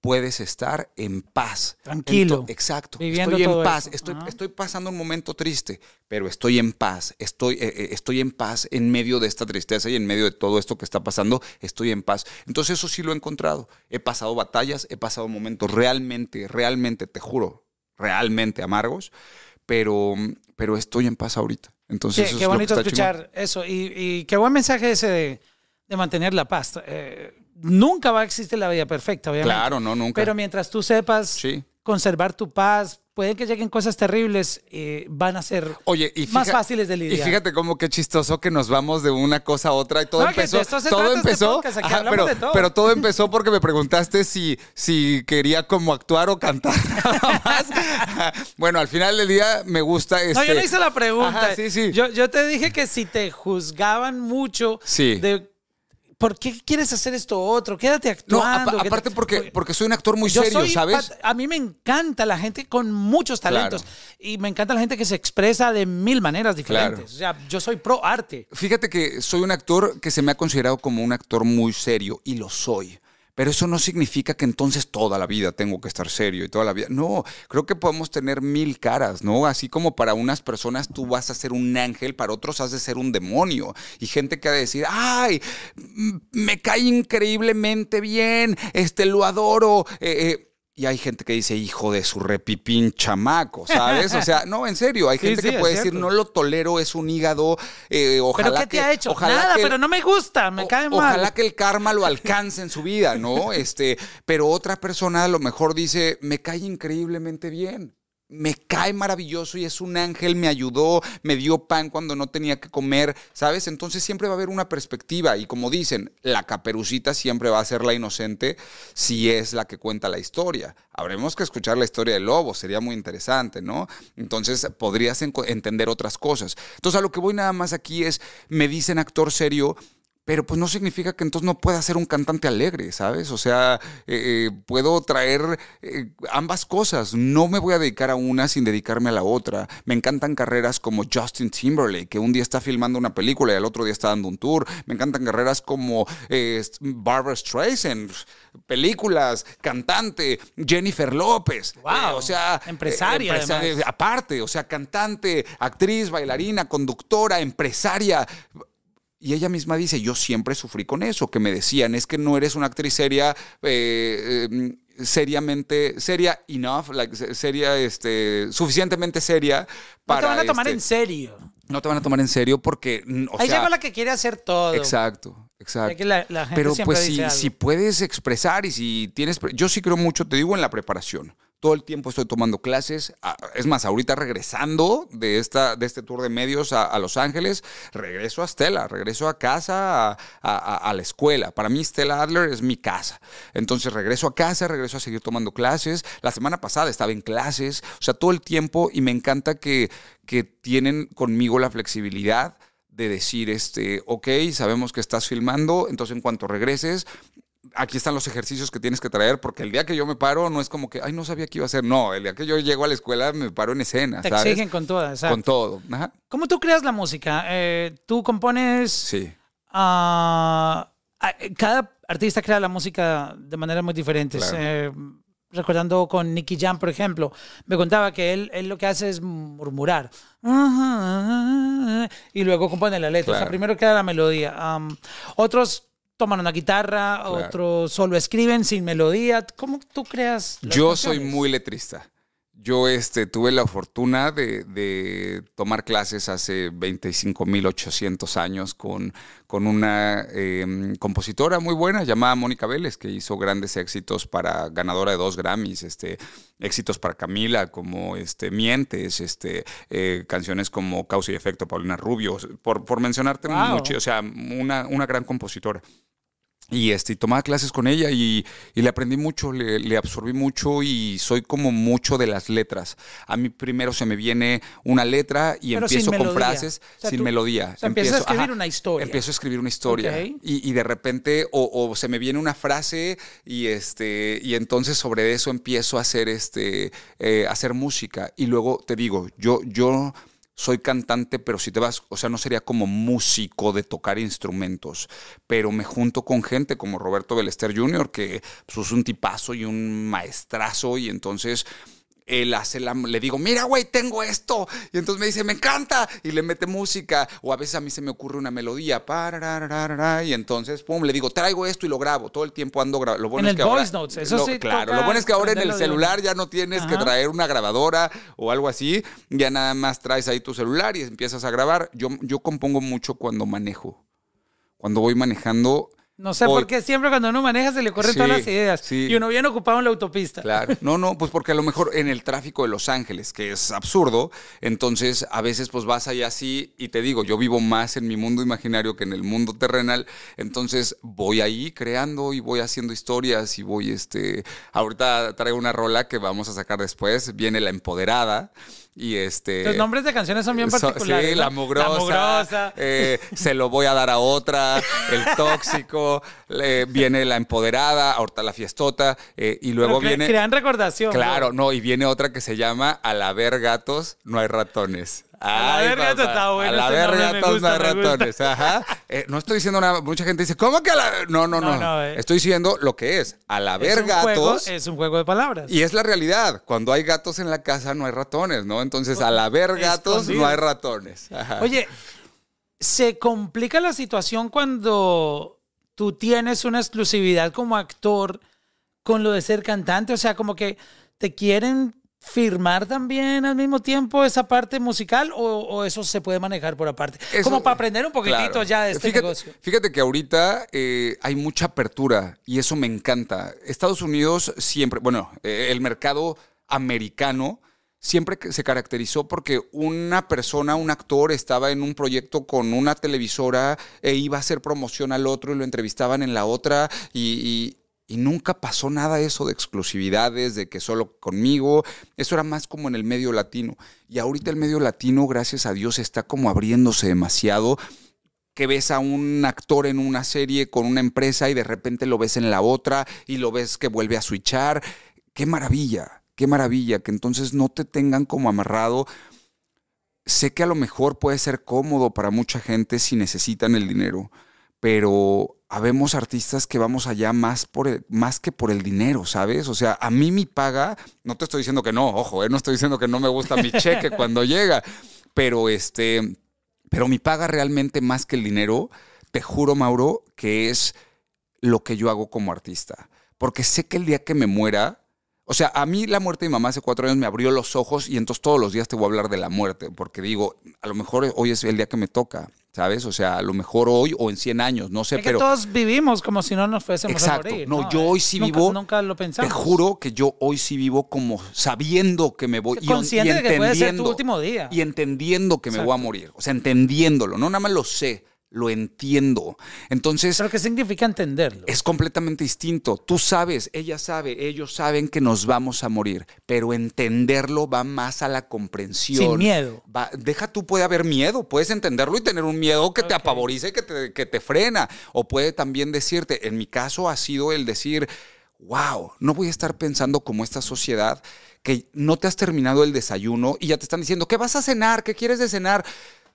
puedes estar en paz. Tranquilo. exacto. Viviendo estoy en paz. Estoy, pasando un momento triste, pero estoy en paz. Estoy, eh, eh, estoy en paz en medio de esta tristeza y en medio de todo esto que está pasando. Estoy en paz. Entonces eso sí lo he encontrado. He pasado batallas, he pasado momentos realmente, realmente, te juro, realmente amargos, pero, pero estoy en paz ahorita. Entonces, qué, bonito escuchar eso. Y, qué buen mensaje ese de, mantener la paz. Eh, nunca va a existir la vida perfecta, obviamente. Claro, no, nunca. Pero mientras tú sepas conservar tu paz, pueden que lleguen cosas terribles, eh, van a ser más fáciles de lidiar. Y fíjate cómo qué chistoso que nos vamos de una cosa a otra y todo empezó. todo este empezó. pero, todo. pero, todo. empezó porque me preguntaste si, si quería como actuar o cantar. Nada más. bueno, al final del día me gusta este... No, yo le hice la pregunta. Yo, te dije que si te juzgaban mucho sí. de ¿por qué quieres hacer esto otro? Quédate actuando. No, aparte porque, porque soy un actor muy serio, ¿sabes? A mí me encanta la gente con muchos talentos y me encanta la gente que se expresa de mil maneras diferentes. O sea, yo soy pro arte. Fíjate que soy un actor que se me ha considerado como un actor muy serio y lo soy. Pero eso no significa que entonces toda la vida tengo que estar serio y toda la vida. No, creo que podemos tener mil caras, ¿no? Así como para unas personas tú vas a ser un ángel, para otros has de ser un demonio. Y gente que ha de decir, ay, me cae increíblemente bien, este, lo adoro. Eh, eh, y hay gente que dice, hijo de su repipín chamaco, ¿sabes? O sea, no, en serio, hay gente que puede decir, no lo tolero, es un hígado, eh, ojalá ¿Pero qué te que, ha hecho? Ojalá Nada, pero no me gusta, me cae mal. Ojalá que el karma lo alcance en su vida, ¿no? Este, pero otra persona a lo mejor dice, me cae increíblemente bien me cae maravilloso y es un ángel, me ayudó, me dio pan cuando no tenía que comer, ¿sabes? Entonces siempre va a haber una perspectiva y como dicen, la caperucita siempre va a ser la inocente si es la que cuenta la historia. Habremos que escuchar la historia del lobo, sería muy interesante, ¿no? Entonces podrías entender otras cosas. Entonces a lo que voy nada más aquí es, me dicen actor serio, pero pues no significa que entonces no pueda ser un cantante alegre, ¿sabes? O sea, eh, eh, puedo traer eh, ambas cosas, no me voy a dedicar a una sin dedicarme a la otra. Me encantan carreras como Justin Timberlake, que un día está filmando una película y al otro día está dando un tour. Me encantan carreras como eh, Barbara Streisand, películas, cantante, Jennifer López. Wow, o sea, empresaria. empresaria aparte, o sea, cantante, actriz, bailarina, conductora, empresaria y ella misma dice, yo siempre sufrí con eso, que me decían, es que no eres una actriz seria, eh, em, seriamente, seria enough, like, seria, este, suficientemente seria para... No te van a tomar este, en serio. No te van a tomar en serio porque... O Ahí sea, la que quiere hacer todo. Exacto, exacto. Pero pues si, si, puedes expresar y si tienes... Yo sí creo mucho, te digo, en la preparación. Todo el tiempo estoy tomando clases. Ah, es más, ahorita regresando de, esta, de este tour de medios a, Los Ángeles, regreso a Stella, regreso a casa, a, la escuela. Para mí Stella Adler es mi casa. Entonces regreso a casa, regreso a seguir tomando clases. La semana pasada estaba en clases, o sea, todo el tiempo y me encanta que, que tienen conmigo la flexibilidad de decir, este, ok, sabemos que estás filmando, entonces en cuanto regreses, aquí están los ejercicios que tienes que traer, porque el día que yo me paro no es como que, ay, no sabía qué iba a hacer. No, el día que yo llego a la escuela me paro en escena. Te exigen con todo, Con todo. ¿Cómo tú creas la música? Eh, ¿Tú compones? Sí. Ah, eh, cada artista crea la música de maneras muy diferentes. Eh, recordando con Nicky Jam, por ejemplo, me contaba que él, lo que hace es murmurar. Y luego compone la letra. O sea, primero queda la melodía. otros toman una guitarra, otros solo escriben sin melodía. ¿Cómo tú creas? Yo soy muy letrista. Yo este, tuve la fortuna de, tomar clases hace 25.800 años con, con una em, compositora muy buena llamada Mónica Vélez, que hizo grandes éxitos para ganadora de dos Grammys, este, éxitos para Camila, como este, Mientes, este, eh, canciones como Causa y Efecto, Paulina Rubio, por, mencionarte mucho, o sea, una, una gran compositora y, este, tomaba clases con ella y, le aprendí mucho, le, absorbí mucho y soy como mucho de las letras. A mí primero se me viene una letra y empiezo con frases sin melodía. empiezo, a escribir una historia. Empiezo a escribir una historia. Y, de repente o, se me viene una frase y, este, y entonces sobre eso empiezo a hacer, este, eh, hacer música. Y luego te digo, yo... yo soy cantante, pero si te vas, o sea, no sería como músico de tocar instrumentos, pero me junto con gente como Roberto Belester Jr., que sos pues, es un tipazo y un maestrazo, y entonces él la, le digo, mira, güey, tengo esto. Y entonces me dice, me encanta. Y le mete música. O a veces a mí se me ocurre una melodía. Y entonces, pum, le digo, traigo esto y lo grabo. Todo el tiempo ando grabando. Lo bueno en el voice notes, eso sí Claro, lo bueno es que ahora en el celular ya no tienes que traer una grabadora o algo así. Ya nada más traes ahí tu celular y empiezas a grabar. Yo, yo compongo mucho cuando manejo. Cuando voy manejando, no sé por qué siempre cuando uno maneja se le corren todas las ideas y uno viene ocupado en la autopista. Claro. No, no, pues porque a lo mejor en el tráfico de Los Ángeles, que es absurdo, entonces a veces pues vas ahí así y te digo, yo vivo más en mi mundo imaginario que en el mundo terrenal, entonces voy ahí creando y voy haciendo historias y voy este, ahorita traigo una rola que vamos a sacar después, viene la empoderada. Y este. Los nombres de canciones son bien particulares. sí, La Mugrosa. Eh, se lo voy a dar a otra. El Tóxico. viene La Empoderada. Ahorita La Fiestota. Eh, y luego viene. Crean recordación. Claro, ¿no? no. Y viene otra que se llama Al haber gatos, no hay ratones a la verga está bueno. A la verga no todos ratones. Ajá. Eh, no estoy diciendo nada. Mucha gente dice, ¿cómo que a la.? No, no, no. no, eh. Estoy diciendo lo que es. A la verga gatos. Es un juego de palabras. Y es la realidad. Cuando hay gatos en la casa no hay ratones, ¿no? Entonces, a la pues, gatos no hay ratones. Oye, se complica la situación cuando tú tienes una exclusividad como actor con lo de ser cantante. O sea, como que te quieren firmar también al mismo tiempo esa parte musical o, eso se puede manejar por aparte? Como para aprender un poquitito ya de este negocio. Fíjate que ahorita eh, hay mucha apertura y eso me encanta. Estados Unidos siempre, bueno, eh, el mercado americano siempre se caracterizó porque una persona, un actor, estaba en un proyecto con una televisora e iba a hacer promoción al otro y lo entrevistaban en la otra y y nunca pasó nada eso de exclusividades, de que solo conmigo. Eso era más como en el medio latino. Y ahorita el medio latino, gracias a Dios, está como abriéndose demasiado que ves a un actor en una serie con una empresa y de repente lo ves en la otra y lo ves que vuelve a switchar. Qué maravilla, qué maravilla, que entonces no te tengan como amarrado. Sé que a lo mejor puede ser cómodo para mucha gente si necesitan el dinero, pero habemos artistas que vamos allá más, por el, más que por el dinero, ¿sabes? O sea, a mí mi paga, no te estoy diciendo que no, ojo, eh, no estoy diciendo que no me gusta mi cheque cuando llega, pero este, pero mi paga realmente más que el dinero, te juro, Mauro, que es lo que yo hago como artista. Porque sé que el día que me muera, o sea, a mí la muerte de mi mamá hace cuatro años me abrió los ojos y entonces todos los días te voy a hablar de la muerte, porque digo, a lo mejor hoy es el día que me toca. ¿Sabes? O sea, a lo mejor hoy o en 100 años, no sé, pero. todos vivimos como si no nos fuésemos Exacto. a morir. No, no yo hoy sí vivo. Nunca, nunca, lo pensaba Te juro que yo hoy sí vivo como sabiendo que me voy. Consciente y, y de que puede ser tu último día. Y entendiendo que me voy a morir. O sea, entendiéndolo. No nada más lo sé, lo entiendo. Entonces... ¿Pero qué significa entenderlo? Es completamente distinto. Tú sabes, ella sabe, ellos saben que nos vamos a morir, pero entenderlo va más a la comprensión. Sin miedo. deja tú, puede haber miedo, puedes entenderlo y tener un miedo que te apavorice, que te, que te frena. O puede también decirte, en mi caso ha sido el decir, wow, no voy a estar pensando como esta sociedad que no te has terminado el desayuno y ya te están diciendo, ¿qué vas a cenar? ¿Qué quieres de cenar?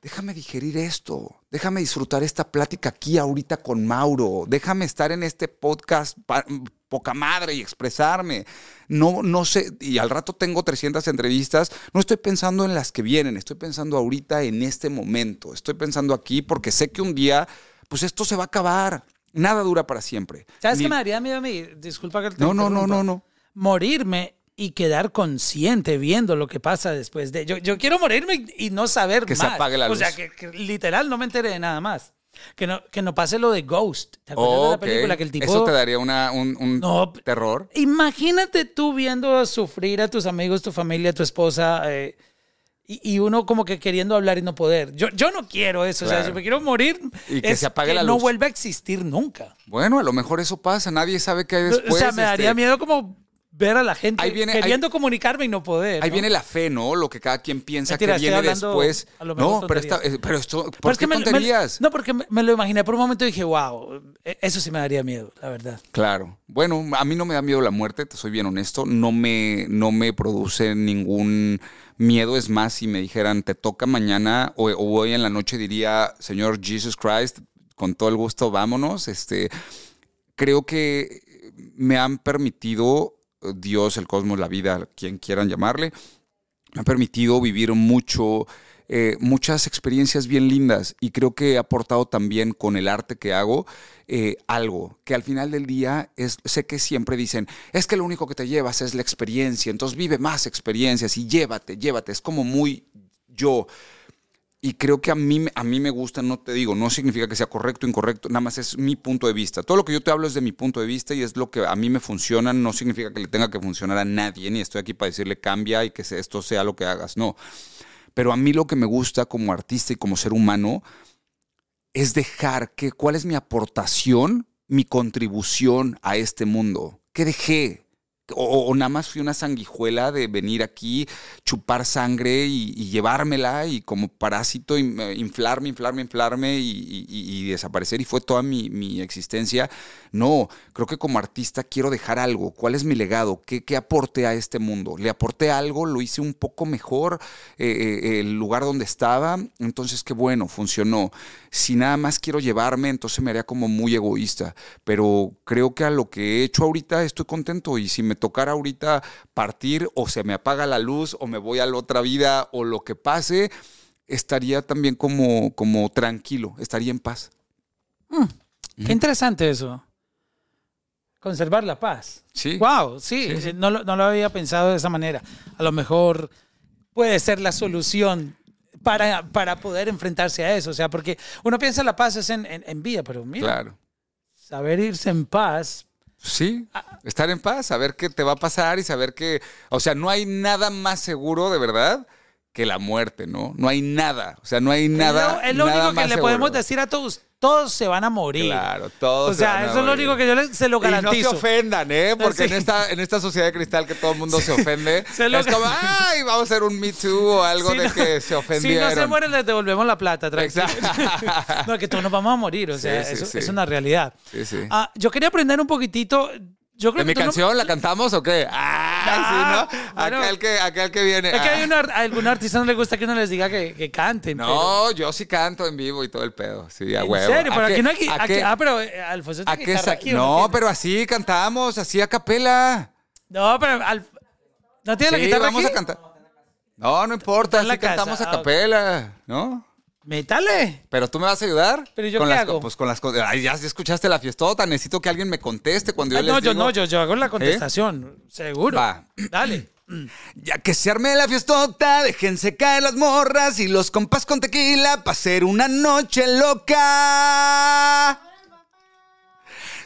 déjame digerir esto, déjame disfrutar esta plática aquí ahorita con Mauro, déjame estar en este podcast mm, poca madre y expresarme. No, no sé, y al rato tengo 300 entrevistas, no estoy pensando en las que vienen, estoy pensando ahorita en este momento, estoy pensando aquí porque sé que un día, pues esto se va a acabar, nada dura para siempre. ¿Sabes qué me Disculpa que te No, no, no, no, no. Morirme y quedar consciente viendo lo que pasa después de... Yo, yo quiero morirme y, no saber que más. se apague la luz. O sea, que, literal no me enteré de nada más. Que no, que no pase lo de Ghost. ¿Te la película que el tipo... Eso te daría un, un no, terror. Imagínate tú viendo sufrir a tus amigos, tu familia, tu esposa... Eh, y, uno como que queriendo hablar y no poder. Yo, yo no quiero eso, o sea, yo me quiero morir, y que se apague la luz. No vuelva a existir nunca. Bueno, a lo mejor eso pasa, nadie sabe qué hay después. O sea, me daría este, miedo como ver a la gente queriendo comunicarme y no poder. Ahí viene la fe, ¿no? Lo que cada quien piensa que viene después. no, pero, esto, ¿por qué tonterías? no, porque me lo imaginé por un momento dije, wow, e-, eso sí me daría miedo, la verdad. Claro. Bueno, a mí no me da miedo la muerte, te soy bien honesto. No me, no me produce ningún miedo. Es más, si me dijeran, te toca mañana o, o hoy en la noche, diría, Señor Jesus Christ, con todo el gusto, vámonos. Este, creo que me han permitido Dios, el cosmos, la vida, quien quieran llamarle, me ha permitido vivir mucho, eh, muchas experiencias bien lindas y creo que he aportado también con el arte que hago eh, algo que al final del día es, sé que siempre dicen, es que lo único que te llevas es la experiencia, entonces vive más experiencias y llévate, llévate, es como muy yo y creo que a mí, a mí me gusta, no te digo, no significa que sea correcto o incorrecto, nada más es mi punto de vista. Todo lo que yo te hablo es de mi punto de vista y es lo que a mí me funciona, no significa que le tenga que funcionar a nadie, ni estoy aquí para decirle cambia y que esto sea lo que hagas, no. Pero a mí lo que me gusta como artista y como ser humano es dejar que cuál es mi aportación, mi contribución a este mundo. ¿Qué dejé? O, nada más fui una sanguijuela de venir aquí, chupar sangre y, llevármela y como parásito inflarme, inflarme, inflarme y, desaparecer y fue toda mi, existencia. No, creo que como artista quiero dejar algo. ¿Cuál es mi legado? ¿Qué, aporte a este mundo? ¿Le aporté algo? ¿Lo hice un poco mejor eh, eh, el lugar donde estaba? Entonces, qué bueno, funcionó. Si nada más quiero llevarme, entonces me haría como muy egoísta. Pero creo que a lo que he hecho ahorita estoy contento y si me tocar ahorita partir o se me apaga la luz o me voy a la otra vida o lo que pase, estaría también como, como tranquilo, estaría en paz. Mm, qué interesante eso. Conservar la paz. Sí. Wow, sí, eh, No, lo había pensado de esa manera. A lo mejor puede ser la solución para, para, poder enfrentarse a eso. O sea, porque uno piensa la paz es en, en, en vida, pero mira, claro. saber irse en paz Sí, estar en paz, saber qué te va a pasar y saber que, o sea, no hay nada más seguro de verdad que la muerte, ¿no? No hay nada, o sea, no hay nada. Es lo, es único que le podemos decir a todos, todos se van a morir. Claro, todos. O sea, eso es lo único que yo les... se lo garantizo. Y no se ofendan, ¿eh? Porque en, esta, en esta sociedad de cristal que todo el mundo se ofende, se es como, ay, vamos a hacer un Me Too o algo de que se ofendieron. Si no se mueren, les devolvemos la plata, tranquilo. no, que todos nos vamos a morir, o sea, eso es una realidad. Sí, sí. Ah, yo quería aprender un poquitito, yo mi canción la cantamos o qué? Ah, sí, ¿no? aquel, que, que viene. Es que ah. a algún artista no le gusta que uno les diga que, cante? canten. No, yo sí canto en vivo y todo el pedo. Sí, a ¿En huevo. En serio, pero aquí no hay. A que, ah, pero eh, Alfonso está aquí, No, pero así cantamos, así a capela. No, pero. Al... ¿No tiene la guitarra? aquí? cantar. No, no importa, así cantamos a ah, capela, ¿no? Métale. Pero tú me vas a ayudar. Pero yo con qué las, hago? Pues con las ya, escuchaste la fiestota. Necesito que alguien me conteste cuando yo no, ah, No, yo no, yo, hago la ¿Eh? contestación. Seguro. Va. Dale. Ya que se arme la fiestota, déjense caer las morras y los compás con tequila para hacer una noche loca.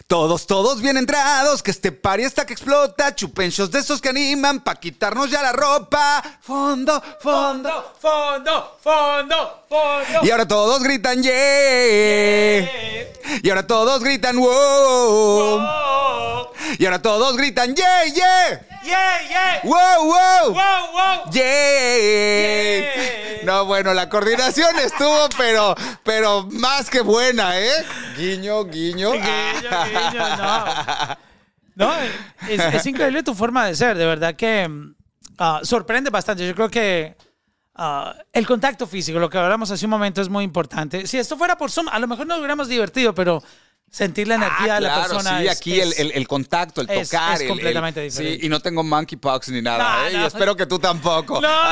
Todos, todos bien entrados, que este pari está que explota. Chupenchos de esos que animan pa' quitarnos ya la ropa. Fondo, fondo, fondo, fondo, fondo. Y ahora todos gritan, yeah. Y ahora todos gritan, wow. Y ahora todos gritan, yeah, yeah. Yeah, yeah. Wow, wow. yeah. yeah. No, bueno, la coordinación estuvo, pero, pero más que buena, ¿eh? Guiño, guiño. Guiño, guiño, no. No, es, increíble tu forma de ser, de verdad que ah, sorprende bastante. Yo creo que ah, el contacto físico, lo que hablamos hace un momento, es muy importante. Si esto fuera por Zoom, a lo mejor nos hubiéramos divertido, pero sentir la ah, energía de la persona. Sí, aquí el, el, contacto, el tocar. completamente diferente. Sí, y no tengo monkeypox ni nada. eh, y espero que tú tampoco. No.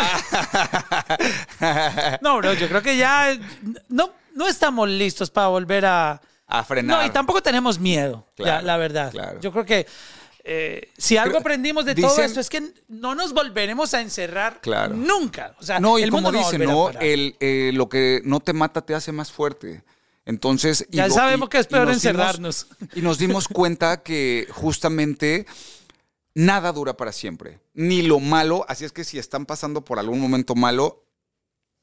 no, bro, yo creo que ya no, no estamos listos para volver a. A frenar. No, y tampoco tenemos miedo, la verdad. Yo creo que. Eh, si algo aprendimos de todo esto es que no nos volveremos a encerrar nunca. O sea, no, y el como mundo dice, no, eh, lo que no te mata te hace más fuerte. Entonces, ya sabemos que es peor encerrarnos. y nos dimos cuenta que justamente nada dura para siempre, ni lo malo, así es que si están pasando por algún momento malo,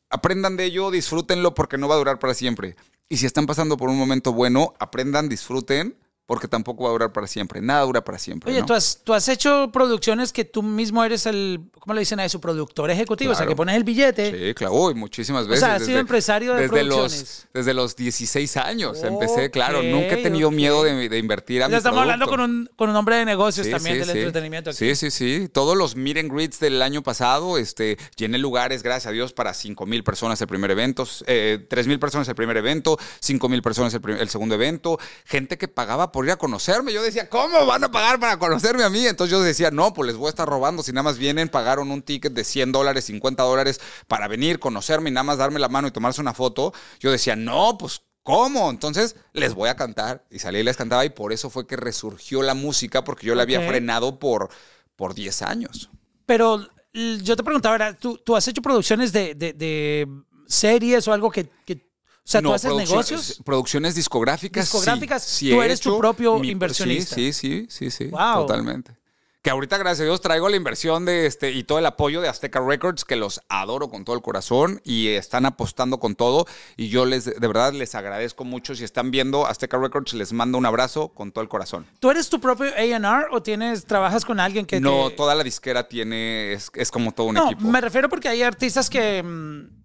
aprendan de ello, disfrútenlo porque no va a durar para siempre. Y si están pasando por un momento bueno, aprendan, disfruten porque tampoco va a durar para siempre. Nada dura para siempre. Oye, tú, has, hecho producciones que tú mismo eres el, ¿cómo le dicen a eso? Productor ejecutivo, o sea, que pones el billete. Sí, claro, Uy, muchísimas veces. O sea, has sido empresario desde Los, desde los 16 años empecé, claro, nunca he tenido miedo de, invertir a ya estamos hablando con un, con un, hombre de negocios también del entretenimiento. Sí, sí, sí. Todos los meet and greets del año pasado, este, llené lugares, gracias a Dios, para 5 mil personas el primer evento, eh, 3 mil personas el primer evento, 5 mil personas el, el segundo evento, gente que pagaba por ir a conocerme. Yo decía, ¿cómo van a pagar para conocerme a mí? Entonces yo decía, no, pues les voy a estar robando. Si nada más vienen, pagaron un ticket de 100 dólares, 50 dólares para venir, conocerme y nada más darme la mano y tomarse una foto. Yo decía, no, pues ¿Cómo? Entonces les voy a cantar. Y salí y les cantaba y por eso fue que resurgió la música porque yo la había frenado por, por 10 años. Pero yo te preguntaba, ¿tú, tú has hecho producciones de, series o algo que, que o sea, tú haces negocios. Producciones discográficas. Discográficas. Sí, tú eres tu propio inversionista. Sí, sí, sí, sí. sí wow. Totalmente. Que ahorita, gracias a Dios, traigo la inversión de este y todo el apoyo de Azteca Records, que los adoro con todo el corazón y están apostando con todo. Y yo les, de verdad, les agradezco mucho. Si están viendo Azteca Records, les mando un abrazo con todo el corazón. ¿Tú eres tu propio AR o tienes, trabajas con alguien que.? No, toda la disquera tiene. Es, como todo un no, equipo. Me refiero porque hay artistas que mm,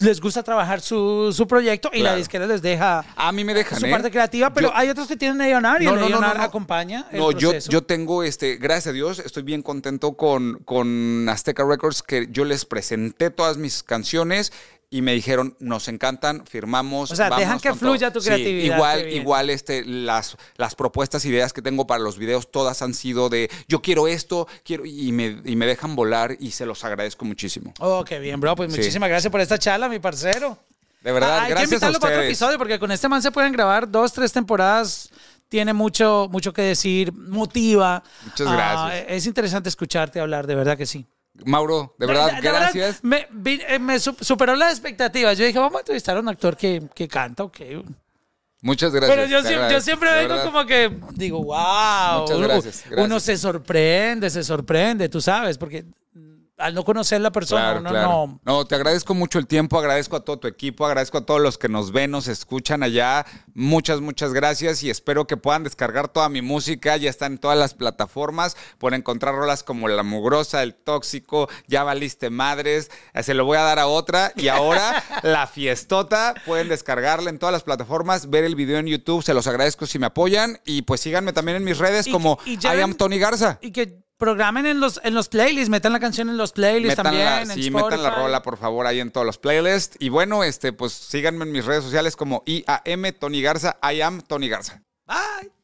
les gusta trabajar su, su proyecto y la disquera les deja a mí me dejan, su ¿eh? parte creativa, pero hay otros que tienen Leonardo y no, acompaña. no, yo, yo tengo, este, gracias a Dios, estoy bien contento con, con Azteca Records que yo les presenté todas mis canciones y me dijeron, nos encantan, firmamos. O sea, dejan que fluya tu creatividad. igual, igual este, las, las propuestas, ideas que tengo para los videos, todas han sido de yo quiero esto, quiero, y me, me dejan volar y se los agradezco muchísimo. Oh, qué bien, bro. Pues muchísimas gracias por esta charla, mi parcero. De verdad, gracias. Ah, hay que invitarlo otro episodio, porque con este man se pueden grabar dos, tres temporadas tiene mucho, mucho que decir, motiva. Muchas gracias. Ah, es interesante escucharte hablar, de verdad que sí. Mauro, de verdad, gracias. me, eh, superó las expectativas. Yo dije, vamos a entrevistar a un actor que, que canta, Muchas gracias. Pero yo, siempre, vengo como que digo, wow. Muchas gracias. Uno se sorprende, se sorprende, tú sabes, porque al no conocer la persona, no no. No, te agradezco mucho el tiempo, agradezco a todo tu equipo, agradezco a todos los que nos ven, nos escuchan allá. Muchas, muchas gracias y espero que puedan descargar toda mi música. Ya está en todas las plataformas. Pueden encontrar rolas como La Mugrosa, El Tóxico, Ya Valiste Madres. Eh, se lo voy a dar a otra. Y ahora, La Fiestota. Pueden descargarla en todas las plataformas, ver el video en YouTube. Se los agradezco si me apoyan. Y pues síganme también en mis redes como Tony Garza. Y que programen en los, en los playlists, metan la canción en los playlists también. sí, metan la rola, por favor, ahí en todos los playlists. Y bueno, este, pues síganme en mis redes sociales como IAM Tony Garza. I am Tony Garza. Bye.